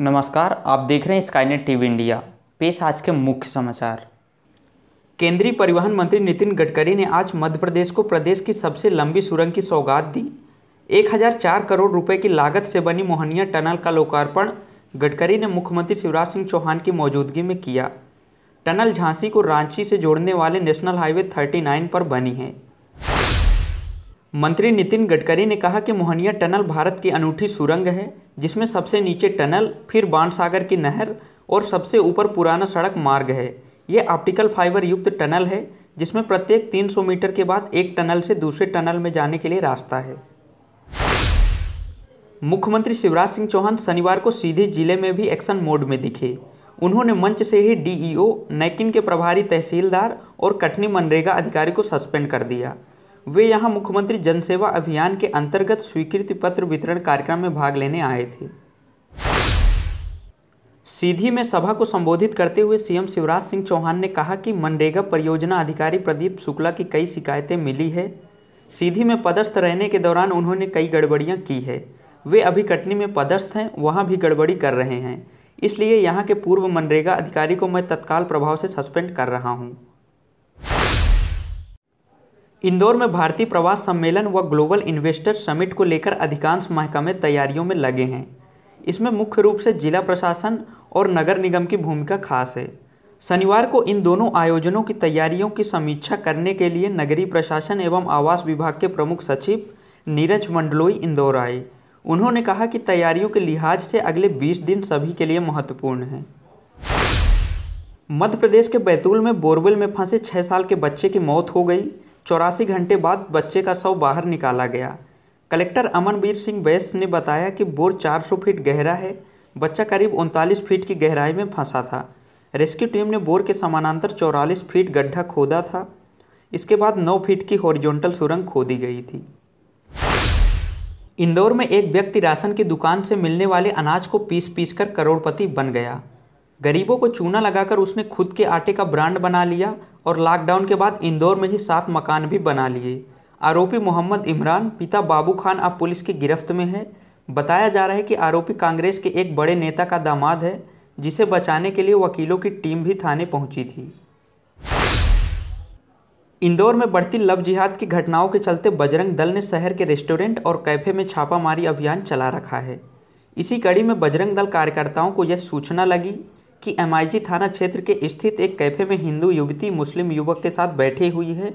नमस्कार आप देख रहे हैं स्काईनेट टीवी इंडिया पेश आज के मुख्य समाचार केंद्रीय परिवहन मंत्री नितिन गडकरी ने आज मध्य प्रदेश को प्रदेश की सबसे लंबी सुरंग की सौगात दी 1004 करोड़ रुपए की लागत से बनी मोहनिया टनल का लोकार्पण गडकरी ने मुख्यमंत्री शिवराज सिंह चौहान की मौजूदगी में किया टनल झांसी को रांची से जोड़ने वाले नेशनल हाईवे थर्टी पर बनी है मंत्री नितिन गडकरी ने कहा कि मोहनिया टनल भारत की अनूठी सुरंग है जिसमें सबसे नीचे टनल फिर बाणसागर की नहर और सबसे ऊपर पुराना सड़क मार्ग है ये ऑप्टिकल फाइबर युक्त टनल है जिसमें प्रत्येक 300 मीटर के बाद एक टनल से दूसरे टनल में जाने के लिए रास्ता है मुख्यमंत्री शिवराज सिंह चौहान शनिवार को सीधे जिले में भी एक्शन मोड में दिखे उन्होंने मंच से ही डीईओ नैकिन के प्रभारी तहसीलदार और कटनी मनरेगा अधिकारी को सस्पेंड कर दिया वे यहाँ मुख्यमंत्री जनसेवा अभियान के अंतर्गत स्वीकृति पत्र वितरण कार्यक्रम में भाग लेने आए थे सीधी में सभा को संबोधित करते हुए सीएम शिवराज सिंह चौहान ने कहा कि मनरेगा परियोजना अधिकारी प्रदीप शुक्ला की कई शिकायतें मिली है सीधी में पदस्थ रहने के दौरान उन्होंने कई गड़बड़ियाँ की है वे अभी कटनी में पदस्थ हैं वहाँ भी गड़बड़ी कर रहे हैं इसलिए यहाँ के पूर्व मनरेगा अधिकारी को मैं तत्काल प्रभाव से सस्पेंड कर रहा हूँ इंदौर में भारतीय प्रवास सम्मेलन व ग्लोबल इन्वेस्टर समिट को लेकर अधिकांश महकमे तैयारियों में लगे हैं इसमें मुख्य रूप से जिला प्रशासन और नगर निगम की भूमिका खास है शनिवार को इन दोनों आयोजनों की तैयारियों की समीक्षा करने के लिए नगरीय प्रशासन एवं आवास विभाग के प्रमुख सचिव नीरज मंडलोई इंदौर आए उन्होंने कहा कि तैयारियों के लिहाज से अगले 20 दिन सभी के लिए महत्वपूर्ण हैं मध्य प्रदेश के बैतूल में बोरवेल में फंसे छः साल के बच्चे की मौत हो गई चौरासी घंटे बाद बच्चे का शव बाहर निकाला गया कलेक्टर अमनवीर सिंह बैस ने बताया कि बोर 400 फीट गहरा है बच्चा करीब उनतालीस फीट की गहराई में फंसा था रेस्क्यू टीम ने बोर के समानांतर चौरालीस फीट गड्ढा खोदा था इसके बाद 9 फीट की हॉरिजॉन्टल सुरंग खोदी गई थी इंदौर में एक व्यक्ति राशन की दुकान से मिलने वाले अनाज को पीस पीस कर करोड़पति बन गया गरीबों को चूना लगाकर उसने खुद के आटे का ब्रांड बना लिया और लॉकडाउन के बाद इंदौर में ही सात मकान भी बना लिए आरोपी मोहम्मद इमरान पिता बाबू खान अब पुलिस की गिरफ्त में है बताया जा रहा है कि आरोपी कांग्रेस के एक बड़े नेता का दामाद है जिसे बचाने के लिए वकीलों की टीम भी थाने पहुंची थी इंदौर में बढ़ती लव जिहाद की घटनाओं के चलते बजरंग दल ने शहर के रेस्टोरेंट और कैफे में छापामारी अभियान चला रखा है इसी कड़ी में बजरंग दल कार्यकर्ताओं को यह सूचना लगी कि एम थाना क्षेत्र के स्थित एक कैफे में हिंदू युवती मुस्लिम युवक के साथ बैठी हुई है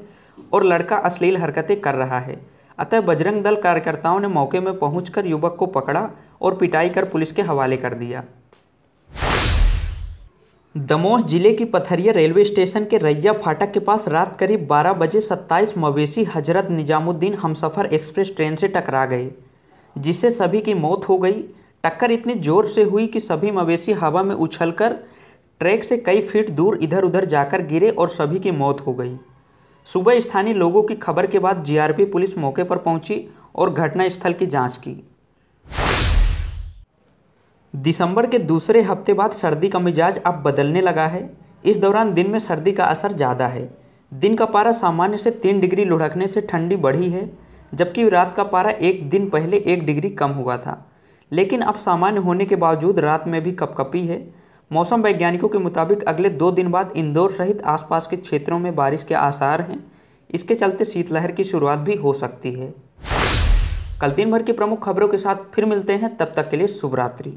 और लड़का अश्लील हरकतें कर रहा है अतः बजरंग दल कार्यकर्ताओं ने मौके में पहुंचकर युवक को पकड़ा और पिटाई कर पुलिस के हवाले कर दिया दमोह जिले की पथरिया रेलवे स्टेशन के रैया फाटक के पास रात करीब 12 बजे 27 मवेशी हजरत निजामुद्दीन हमसफ़र एक्सप्रेस ट्रेन से टकरा गए जिससे सभी की मौत हो गई टक्कर इतनी जोर से हुई कि सभी मवेशी हवा में उछलकर ट्रैक से कई फीट दूर इधर उधर जाकर गिरे और सभी की मौत हो गई सुबह स्थानीय लोगों की खबर के बाद जीआरपी पुलिस मौके पर पहुंची और घटनास्थल की जांच की दिसंबर के दूसरे हफ्ते बाद सर्दी का मिजाज अब बदलने लगा है इस दौरान दिन में सर्दी का असर ज़्यादा है दिन का पारा सामान्य से तीन डिग्री लुढ़कने से ठंडी बढ़ी है जबकि रात का पारा एक दिन पहले एक डिग्री कम हुआ था लेकिन अब सामान्य होने के बावजूद रात में भी कपकपी है मौसम वैज्ञानिकों के मुताबिक अगले दो दिन बाद इंदौर सहित आसपास के क्षेत्रों में बारिश के आसार हैं इसके चलते शीतलहर की शुरुआत भी हो सकती है कल दिन भर की प्रमुख खबरों के साथ फिर मिलते हैं तब तक के लिए शुभरात्रि